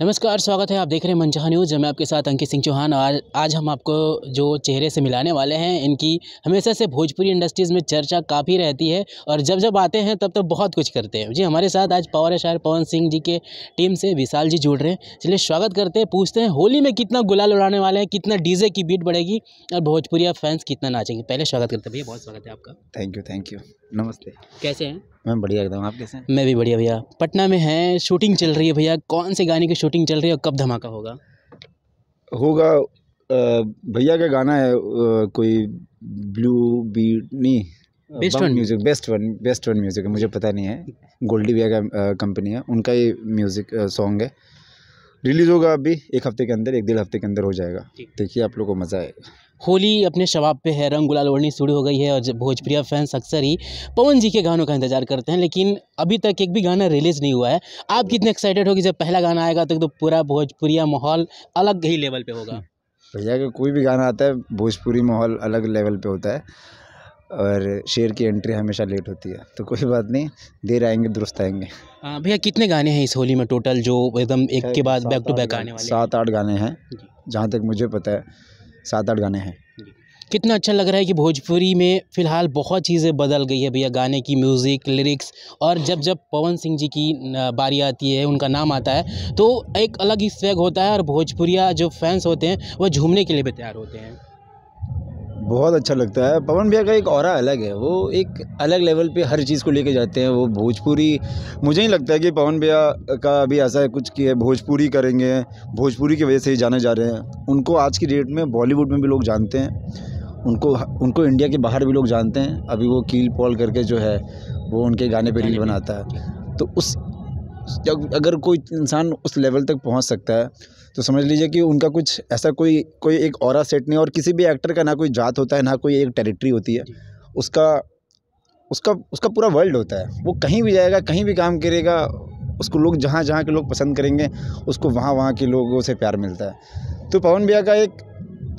नमस्कार स्वागत है आप देख रहे हैं मनचाहा न्यूज़ मैं आपके साथ अंकित सिंह चौहान और आज हम आपको जो चेहरे से मिलाने वाले हैं इनकी हमेशा से भोजपुरी इंडस्ट्रीज़ में चर्चा काफ़ी रहती है और जब जब आते हैं तब तब बहुत कुछ करते हैं जी हमारे साथ आज पावर शायर पवन सिंह जी के टीम से विशाल जी जुड़ रहे हैं चलिए स्वागत करते हैं पूछते हैं होली में कितना गुलाल उड़ाने वाले हैं कितना डीजे की बीट बढ़ेगी और भोजपुरी फैंस कितना नाचेंगे पहले स्वागत करते हैं भैया बहुत स्वागत है आपका थैंक यू थैंक यू नमस्ते कैसे हैं मैं बढ़िया एकदम आप कैसे मैं भी बढ़िया भैया पटना में है शूटिंग चल रही है भैया कौन से गाने की शूटिंग चल रही है और कब धमाका होगा होगा भैया का गाना है कोई ब्लू बीट नहीं best one music best one best one music मुझे पता नहीं है गोल्डी भैया का कंपनी है उनका ही म्यूज़िक सॉन्ग है रिलीज़ होगा अभी एक हफ्ते के अंदर एक डेढ़ हफ्ते के अंदर हो जाएगा देखिए आप लोग को मज़ा आएगा होली अपने शबाब पे है रंग गुलाल वर्णी शुरू हो गई है और जब भोजप्रिया फैंस अक्सर ही पवन जी के गानों का इंतजार करते हैं लेकिन अभी तक एक भी गाना रिलीज़ नहीं हुआ है आप कितने एक्साइटेड हो कि जब पहला गाना आएगा तक तो पूरा भोजपुरिया माहौल अलग ही लेवल पर होगा भैया का कोई भी गाना आता है भोजपुरी माहौल अलग लेवल पर होता है और शेर की एंट्री हमेशा लेट होती है तो कोई बात नहीं देर आएंगे दुरुस्त आएंगे हाँ, भैया कितने गाने हैं इस होली में टोटल जो एकदम एक के बाद बैक टू बैक आने वाले सात आठ गाने हैं जहाँ तक मुझे पता है सात आठ गाने हैं कितना अच्छा लग रहा है कि भोजपुरी में फ़िलहाल बहुत चीज़ें बदल गई है भैया गाने की म्यूज़िक लिरिक्स और जब जब पवन सिंह जी की बारी आती है उनका नाम आता है तो एक अलग ही स्वैग होता है और भोजपुरिया जो फैंस होते हैं वह झूमने के लिए भी तैयार होते हैं बहुत अच्छा लगता है पवन भैया का एक और अलग है वो एक अलग लेवल पे हर चीज़ को लेके जाते हैं वो भोजपुरी मुझे ही लगता है कि पवन भैया का अभी ऐसा है कुछ कि भोजपुरी करेंगे भोजपुरी की वजह से ही जाने जा रहे हैं उनको आज की डेट में बॉलीवुड में भी लोग जानते हैं उनको उनको इंडिया के बाहर भी लोग जानते हैं अभी वो कील पॉल करके जो है वो उनके गाने पर रील बनाता है तो उस अगर कोई इंसान उस लेवल तक पहुंच सकता है तो समझ लीजिए कि उनका कुछ ऐसा कोई कोई एक और सेट नहीं और किसी भी एक्टर का ना कोई जात होता है ना कोई एक टेरिटरी होती है उसका उसका उसका पूरा वर्ल्ड होता है वो कहीं भी जाएगा कहीं भी काम करेगा उसको लोग जहाँ जहाँ के लोग पसंद करेंगे उसको वहाँ वहाँ के लोगों से प्यार मिलता है तो पवन भैया का एक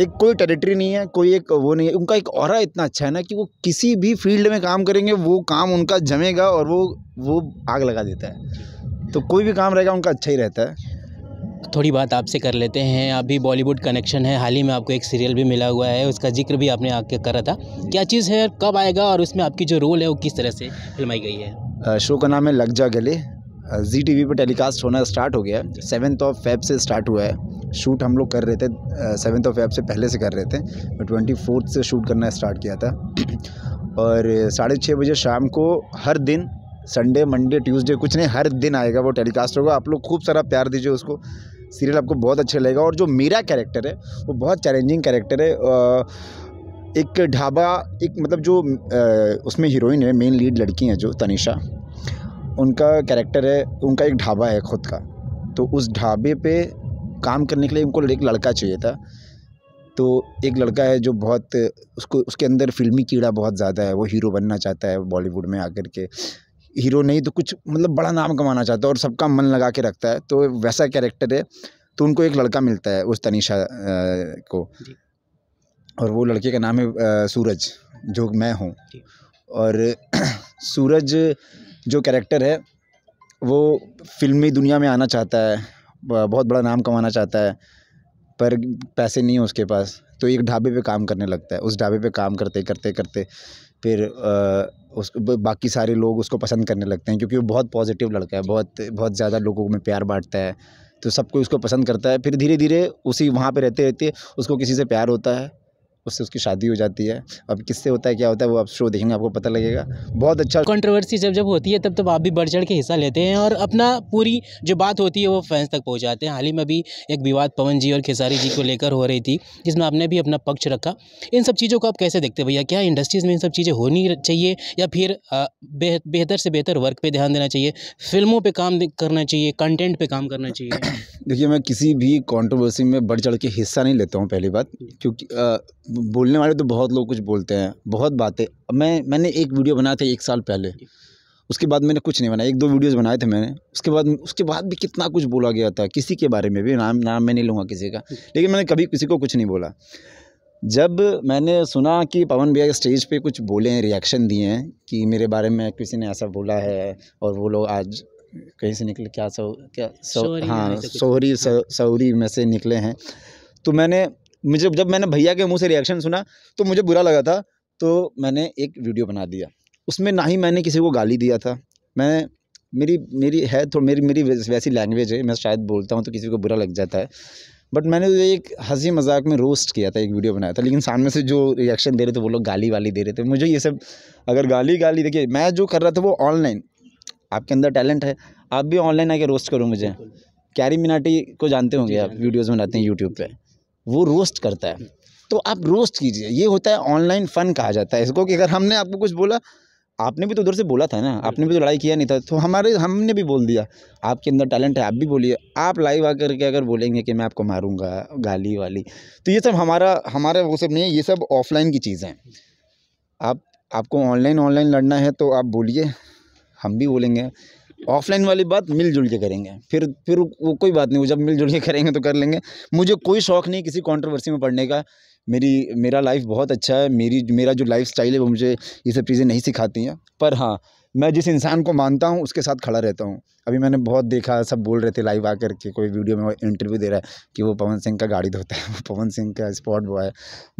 एक कोई टेरिटरी नहीं है कोई एक वो नहीं है उनका एक और इतना अच्छा है ना कि वो किसी भी फील्ड में काम करेंगे वो काम उनका जमेगा और वो वो आग लगा देता है तो कोई भी काम रहेगा उनका अच्छा ही रहता है थोड़ी बात आपसे कर लेते हैं अभी बॉलीवुड कनेक्शन है हाल ही में आपको एक सीरियल भी मिला हुआ है उसका जिक्र भी आपने आके करा था क्या चीज़ है कब आएगा और उसमें आपकी जो रोल है वो किस तरह से फिल्माई गई है शो का नाम है लग जा गले जी टी वी पर टेलीकास्ट होना स्टार्ट हो गया है सेवन्थ ऑफ फेब से स्टार्ट हुआ है शूट हम लोग कर रहे थे सेवन्थ ऑफ फेब से पहले से कर रहे थे ट्वेंटी फोर्थ से शूट करना स्टार्ट किया था और साढ़े छः बजे शाम को हर दिन संडे मंडे ट्यूसडे कुछ नहीं हर दिन आएगा वो टेलीकास्ट होगा आप लोग खूब सारा प्यार दीजिए उसको सीरियल आपको बहुत अच्छा लगेगा और जो मेरा कैरेक्टर है वो बहुत चैलेंजिंग कैरेक्टर है एक ढाबा एक मतलब जो उसमें हीरोइन है मेन लीड लड़की हैं जो तनिषा उनका कैरेक्टर है उनका एक ढाबा है ख़ुद का तो उस ढाबे पे काम करने के लिए उनको एक लड़का चाहिए था तो एक लड़का है जो बहुत उसको उसके अंदर फिल्मी कीड़ा बहुत ज़्यादा है वो हीरो बनना चाहता है बॉलीवुड में आकर के हीरो नहीं तो कुछ मतलब बड़ा नाम कमाना चाहता है और सबका मन लगा के रखता है तो वैसा कैरेक्टर है तो उनको एक लड़का मिलता है उस तनिषा को और वो लड़के का नाम है सूरज जो मैं हूँ और सूरज जो कैरेक्टर है वो फिल्मी दुनिया में आना चाहता है बहुत बड़ा नाम कमाना चाहता है पर पैसे नहीं है उसके पास तो एक ढाबे पे काम करने लगता है उस ढाबे पे काम करते करते करते फिर उस बाकी सारे लोग उसको पसंद करने लगते हैं क्योंकि वो बहुत पॉजिटिव लड़का है बहुत बहुत ज़्यादा लोगों में प्यार बाँटता है तो सब कोई उसको पसंद करता है फिर धीरे धीरे उसी वहाँ पे रहते रहते उसको किसी से प्यार होता है उससे उसकी शादी हो जाती है अब किससे होता है क्या होता है वो आप शो देखेंगे आपको पता लगेगा बहुत अच्छा कंट्रोवर्सी जब जब होती है तब तब आप भी बढ़ चढ़ के हिस्सा लेते हैं और अपना पूरी जो बात होती है वो फैंस तक पहुँचाते हैं हाल ही में भी एक विवाद पवन जी और खेसारी जी को लेकर हो रही थी जिसमें आपने भी अपना पक्ष रखा इन सब चीज़ों को आप कैसे देखते भैया क्या इंडस्ट्रीज़ में इन सब चीज़ें होनी चाहिए या फिर बेहतर से बेहतर वर्क पर ध्यान देना चाहिए फिल्मों पर काम करना चाहिए कंटेंट पर काम करना चाहिए देखिए मैं किसी भी कॉन्ट्रोवर्सी में बढ़ चढ़ के हिस्सा नहीं लेता हूँ पहली बात क्योंकि बोलने वाले तो बहुत लोग कुछ बोलते हैं बहुत बातें मैं मैंने एक वीडियो बनाया था एक साल पहले उसके बाद मैंने कुछ नहीं बनाया एक दो वीडियोस बनाए थे मैंने उसके बाद उसके बाद भी कितना कुछ बोला गया था किसी के बारे में भी नाम नाम मैं नहीं लूँगा किसी का लेकिन मैंने कभी किसी को कुछ नहीं बोला जब मैंने सुना कि पवन भैया स्टेज पर कुछ बोले हैं रिएक्शन दिए हैं कि मेरे बारे में किसी ने ऐसा बोला है और वो लोग आज कहीं से निकले क्या सो क्या सो हाँ सोहरी सौरी में से निकले हैं तो मैंने मुझे जब मैंने भैया के मुंह से रिएक्शन सुना तो मुझे बुरा लगा था तो मैंने एक वीडियो बना दिया उसमें ना ही मैंने किसी को गाली दिया था मैं मेरी मेरी है तो मेरी मेरी वैसी लैंग्वेज है मैं शायद बोलता हूँ तो किसी को बुरा लग जाता है बट मैंने तो एक हंसी मजाक में रोस्ट किया था एक वीडियो बनाया था लेकिन सामने से जो रिएक्शन दे रहे थे वो लोग गाली वाली दे रहे थे मुझे ये सब अगर गाली गाली देखिए मैं जो कर रहा था वो ऑनलाइन आपके अंदर टैलेंट है आप भी ऑनलाइन आके रोस्ट करो मुझे कैरी मिनाटी को जानते होंगे आप वीडियोज़ बनाते हैं यूट्यूब पर वो रोस्ट करता है तो आप रोस्ट कीजिए ये होता है ऑनलाइन फ़न कहा जाता है इसको कि अगर हमने आपको कुछ बोला आपने भी तो उधर से बोला था ना आपने भी तो लड़ाई किया नहीं था तो हमारे हमने भी बोल दिया आपके अंदर टैलेंट है आप भी बोलिए आप लाइव आकर के अगर बोलेंगे कि मैं आपको मारूंगा गाली वाली तो ये सब हमारा हमारा वो सब नहीं है ये सब ऑफलाइन की चीज़ें हैं आप आपको ऑनलाइन ऑनलाइन लड़ना है तो आप बोलिए हम भी बोलेंगे ऑफलाइन वाली बात मिलजुल के करेंगे फिर फिर वो कोई बात नहीं वो जब मिलजुल के करेंगे तो कर लेंगे मुझे कोई शौक़ नहीं किसी कंट्रोवर्सी में पढ़ने का मेरी मेरा लाइफ बहुत अच्छा है मेरी मेरा जो लाइफ स्टाइल है वो मुझे ये सब चीज़ें नहीं सिखाती हैं पर हाँ मैं जिस इंसान को मानता हूँ उसके साथ खड़ा रहता हूँ अभी मैंने बहुत देखा सब बोल रहे थे लाइव आकर के कोई वीडियो में इंटरव्यू दे रहा है कि वो पवन सिंह का गाड़ी धोता है वो पवन सिंह का स्पॉट बॉय है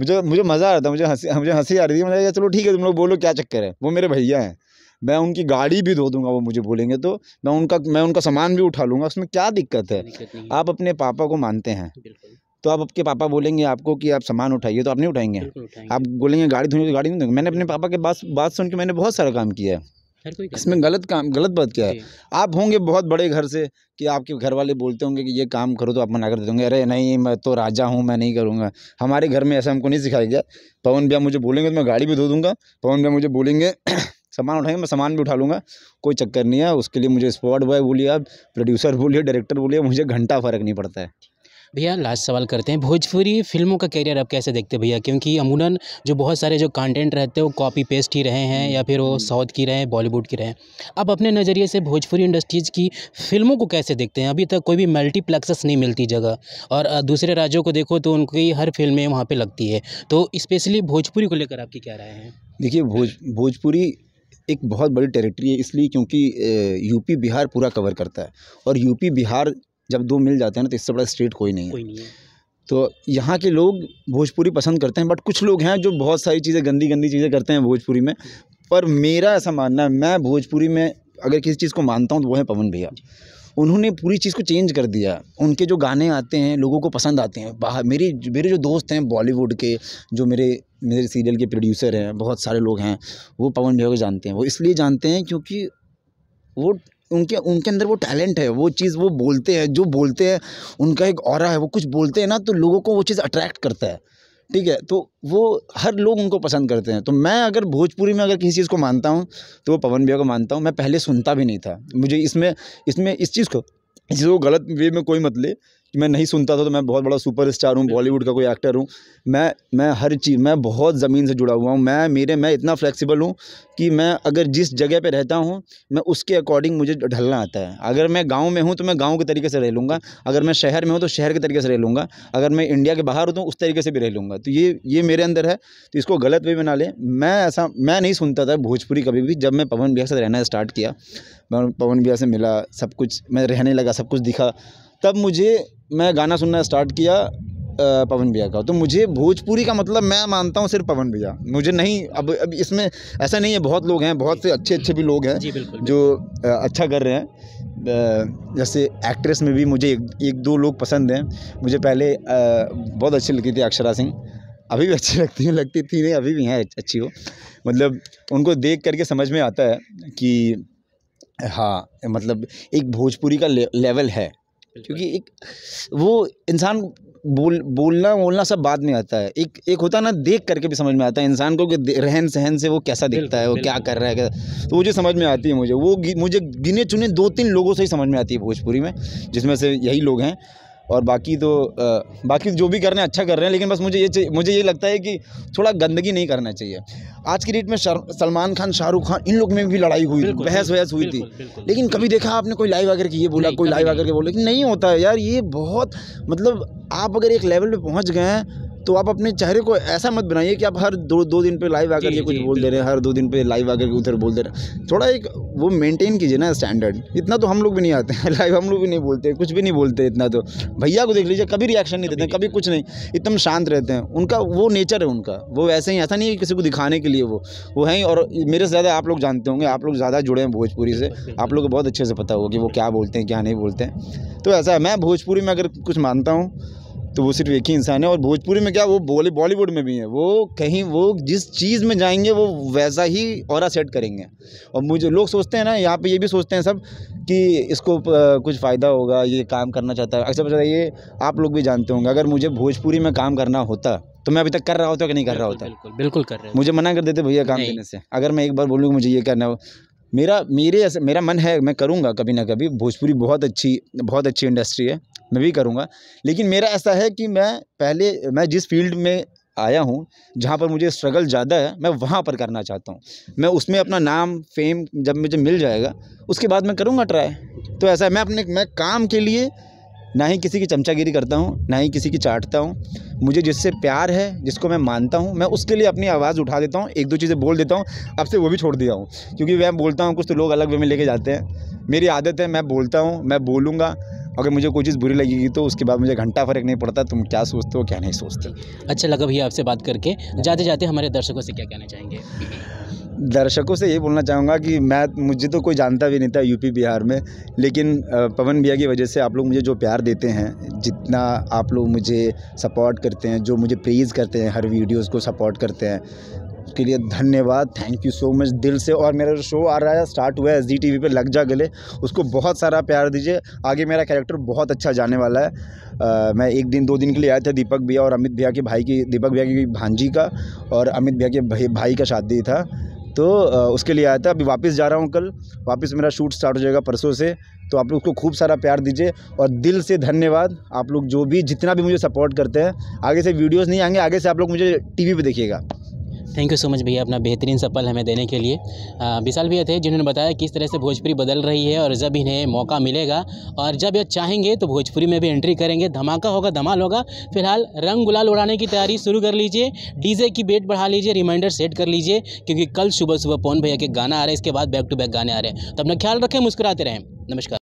मुझे मुझे मज़ा आ रहा था मुझे हंसी मुझे हंसी आ रही थी मैंने कहा चलो ठीक है तुम लोग बोलो क्या चक्कर है वो मेरे भैया हैं मैं उनकी गाड़ी भी धो दूंगा वो मुझे बोलेंगे तो मैं उनका मैं उनका सामान भी उठा लूँगा उसमें क्या दिक्कत है आप अपने पापा को मानते हैं तो आप आपके पापा बोलेंगे आपको कि आप सामान उठाइए तो आप नहीं उठाएंगे, आप बोलेंगे गाड़ी धोनी तो गाड़ी नहीं धोएंगे मैंने अपने पापा के बात बात सुन के मैंने बहुत सारा काम किया है इसमें गलत काम गलत बात क्या है आप होंगे बहुत बड़े घर से कि आपके घर वाले बोलते होंगे कि ये काम करो तो आप मना कर देंगे अरे नहीं मैं तो राजा हूँ मैं नहीं करूँगा हमारे घर में ऐसा हमको नहीं सिखाया गया पवन भैया मुझे बोलेंगे तो मैं गाड़ी भी धो दूंगा पवन भैया मुझे बोलेंगे सामान उठाएंगे मैं सामान भी उठा लूँगा कोई चक्कर नहीं है उसके लिए मुझे स्पॉट बॉय बोलिए आप प्रोड्यूसर बोलिए डायरेक्टर बोलिए मुझे घंटा फ़र्क नहीं पड़ता है भैया लास्ट सवाल करते हैं भोजपुरी फिल्मों का कैरियर आप कैसे देखते हैं भैया क्योंकि अमूलन जो बहुत सारे जो कंटेंट रहते हैं वो कॉपी पेस्ट ही रहे हैं या फिर वो साउथ हम्म। की रहे हैं बॉलीवुड की रहे हैं आप अपने नज़रिए से भोजपुरी इंडस्ट्रीज़ की फिल्मों को कैसे देखते हैं अभी तक कोई भी मल्टीप्लेक्सेस नहीं मिलती जगह और दूसरे राज्यों को देखो तो उनकी हर फिल्में वहाँ पर लगती है तो स्पेशली भोजपुरी को लेकर आपकी क्या राय है देखिए भोज भोजपुरी एक बहुत बड़ी टेरिटरी है इसलिए क्योंकि यूपी बिहार पूरा कवर करता है और यूपी बिहार जब दो मिल जाते हैं ना तो इससे बड़ा स्टेट कोई नहीं है, कोई नहीं है। तो यहाँ के लोग भोजपुरी पसंद करते हैं बट कुछ लोग हैं जो बहुत सारी चीज़ें गंदी गंदी चीज़ें करते हैं भोजपुरी में पर मेरा ऐसा मानना है मैं भोजपुरी में अगर किसी चीज़ को मानता हूँ तो वो है पवन भैया उन्होंने पूरी चीज़ को चेंज कर दिया उनके जो गाने आते हैं लोगों को पसंद आते हैं बाहर मेरी मेरे जो दोस्त हैं बॉलीवुड के जो मेरे मेरे सीरियल के प्रोड्यूसर हैं बहुत सारे लोग हैं वो पवन भैया को जानते हैं वो इसलिए जानते हैं क्योंकि वो उनके उनके अंदर वो टैलेंट है वो चीज़ वो बोलते हैं जो बोलते हैं उनका एक और है वो कुछ बोलते हैं ना तो लोगों को वो चीज़ अट्रैक्ट करता है ठीक है तो वो हर लोग उनको पसंद करते हैं तो मैं अगर भोजपुरी में अगर किसी चीज़ को मानता हूँ तो वो पवन भैया को मानता हूँ मैं पहले सुनता भी नहीं था मुझे इसमें इसमें इस चीज़ को इस गलत वे में कोई मत ले मैं नहीं सुनता था तो मैं बहुत बड़ा सुपर स्टार हूँ बॉलीवुड का कोई एक्टर हूँ मैं मैं हर चीज़ मैं बहुत ज़मीन से जुड़ा हुआ हूँ मैं मेरे मैं इतना फ्लेक्सिबल हूँ कि मैं अगर जिस जगह पे रहता हूँ मैं उसके अकॉर्डिंग मुझे ढलना आता है अगर मैं गांव में हूँ तो मैं गाँव के तरीके से रह लूँगा अगर मैं शहर में हूँ तो शहर के तरीके से रह लूँगा अगर मैं इंडिया के बाहर हूँ तो उस तरीके से भी रह लूँगा तो ये ये मेरे अंदर है तो इसको गलत भी बना लें मैं ऐसा मैं नहीं सुनता था भोजपुरी कभी भी जब मैं पवन बिहार से रहना स्टार्ट किया पवन बिहार से मिला सब कुछ मैं रहने लगा सब कुछ दिखा तब मुझे मैं गाना सुनना स्टार्ट किया पवन भैया का तो मुझे भोजपुरी का मतलब मैं मानता हूँ सिर्फ पवन भैया मुझे नहीं अब अब इसमें ऐसा नहीं है बहुत लोग हैं बहुत से अच्छे अच्छे भी लोग हैं जो अच्छा कर रहे हैं जैसे एक्ट्रेस में भी मुझे एक, एक दो लोग पसंद हैं मुझे पहले बहुत अच्छी लगती थी अक्षरा सिंह अभी भी अच्छी लगती है लगती थी नहीं अभी भी हैं अच्छी हो मतलब उनको देख करके समझ में आता है कि हाँ मतलब एक भोजपुरी का ले, लेवल है क्योंकि एक वो इंसान बोल बोलना बोलना सब बाद में आता है एक एक होता है ना देख करके भी समझ में आता है इंसान को कि रहन सहन से वो कैसा दिखता है वो क्या कर रहा है क्या तो मुझे समझ में आती है मुझे वो मुझे गिने चुने दो तीन लोगों से ही समझ में आती है भोजपुरी में जिसमें से यही लोग हैं और बाकी तो आ, बाकी तो जो भी कर रहे हैं अच्छा कर रहे हैं लेकिन बस मुझे ये मुझे ये लगता है कि थोड़ा गंदगी नहीं करना चाहिए आज की डेट में सलमान खान शाहरुख खान इन लोग में भी लड़ाई हुई थी बहस वहस हुई थी लेकिन कभी देखा आपने कोई लाइव आकर के ये बोला कोई लाइव आकर के बोला लेकिन नहीं होता है यार ये बहुत मतलब आप अगर एक लेवल पर पहुँच गए हैं तो आप अपने चेहरे को ऐसा मत बनाइए कि आप हर दो दो दिन पे लाइव आकर के कुछ बोल दे रहे हैं हर दो दिन पे लाइव आकर के उधर बोल दे रहे हैं थोड़ा एक वो मेंटेन कीजिए ना स्टैंडर्ड इतना तो हम लोग भी नहीं आते हैं लाइव हम लोग भी नहीं बोलते कुछ भी नहीं बोलते इतना तो भैया को देख लीजिए कभी रिएक्शन नहीं देते हैं कभी कुछ नहीं एकदम शांत रहते हैं उनका वो नेचर है उनका वो वैसे ही ऐसा नहीं है किसी को दिखाने के लिए वो वो ही और मेरे से ज़्यादा आप लोग जानते होंगे आप लोग ज़्यादा जुड़े हैं भोजपुरी से आप लोग को बहुत अच्छे से पता होगा कि वो क्या बोलते हैं क्या नहीं बोलते हैं तो ऐसा है मैं भोजपुरी में अगर कुछ मानता हूँ तो वो सिर्फ एक ही इंसान है और भोजपुरी में क्या वो बोली बॉलीवुड में भी है वो कहीं वो जिस चीज़ में जाएंगे वो वैसा ही और सेट करेंगे और मुझे लोग सोचते हैं ना यहाँ पे ये भी सोचते हैं सब कि इसको कुछ फ़ायदा होगा ये काम करना चाहता है अक्सर अच्छा, अच्छा ये आप लोग भी जानते होंगे अगर मुझे भोजपुरी में काम करना होता तो मैं अभी तक कर रहा होता कि नहीं कर रहा होता बिल्कुल बिल्कुल कर रहे मुझे मना कर देते भैया काम करने से अगर मैं एक बार बोलूँ मुझे ये करना हो मेरा मेरे ऐसे मेरा मन है मैं करूँगा कभी ना कभी भोजपुरी बहुत अच्छी बहुत अच्छी इंडस्ट्री है मैं भी करूँगा लेकिन मेरा ऐसा है कि मैं पहले मैं जिस फील्ड में आया हूँ जहाँ पर मुझे स्ट्रगल ज़्यादा है मैं वहाँ पर करना चाहता हूँ मैं उसमें अपना नाम फेम जब मुझे मिल जाएगा उसके बाद मैं करूँगा ट्राई तो ऐसा है मैं अपने मैं काम के लिए ना ही किसी की चमचागिरी करता हूँ ना ही किसी की चाटता हूँ मुझे जिससे प्यार है जिसको मैं मानता हूँ मैं उसके लिए अपनी आवाज़ उठा देता हूँ एक दो चीज़ें बोल देता हूँ अब से वो भी छोड़ दिया हूँ क्योंकि मैं बोलता हूँ कुछ तो लोग अलग वे में लेके जाते हैं मेरी आदत है मैं बोलता हूँ मैं बोलूँगा अगर मुझे कोई चीज़ बुरी लगेगी तो उसके बाद मुझे घंटा फ़र्क नहीं पड़ता तुम क्या सोचते हो क्या नहीं सोचते अच्छा लगा भैया आपसे बात करके जाते जाते हमारे दर्शकों से क्या कहना चाहेंगे दर्शकों से ये बोलना चाहूँगा कि मैं मुझे तो कोई जानता भी नहीं था यूपी बिहार में लेकिन पवन भैया की वजह से आप लोग मुझे जो प्यार देते हैं जितना आप लोग मुझे सपोर्ट करते हैं जो मुझे प्रेज़ करते हैं हर वीडियोस को सपोर्ट करते हैं के लिए धन्यवाद थैंक यू सो मच दिल से और मेरा जो शो आ रहा है स्टार्ट हुआ है एस टी पे लग जा गले उसको बहुत सारा प्यार दीजिए आगे मेरा कैरेक्टर बहुत अच्छा जाने वाला है आ, मैं एक दिन दो दिन के लिए आया था दीपक भैया और अमित भैया के भाई की दीपक भैया की भांजी का और अमित भैया के भाई, भाई का शादी था तो उसके लिए आया था अभी वापस जा रहा हूँ कल वापस मेरा शूट स्टार्ट हो जाएगा परसों से तो आप लोग उसको खूब सारा प्यार दीजिए और दिल से धन्यवाद आप लोग जो भी जितना भी मुझे सपोर्ट करते हैं आगे से वीडियोस नहीं आएंगे आगे से आप लोग मुझे टीवी पे देखिएगा थैंक यू सो मच भैया अपना बेहतरीन सफल हमें देने के लिए विशाल भैया थे जिन्होंने बताया किस तरह से भोजपुरी बदल रही है और जब इन्हें मौका मिलेगा और जब ये चाहेंगे तो भोजपुरी में भी एंट्री करेंगे धमाका होगा धमाल होगा फिलहाल रंग गुलाल उड़ाने की तैयारी शुरू कर लीजिए डीजे की बेट बढ़ा लीजिए रिमाइंडर सेट कर लीजिए क्योंकि कल सुबह सुबह पवन भैया के गाना आ रहे हैं इसके बाद बैक टू बैक गाने आ रहे हैं तो अपना ख्याल रखें मुस्कुराते रहें नमस्कार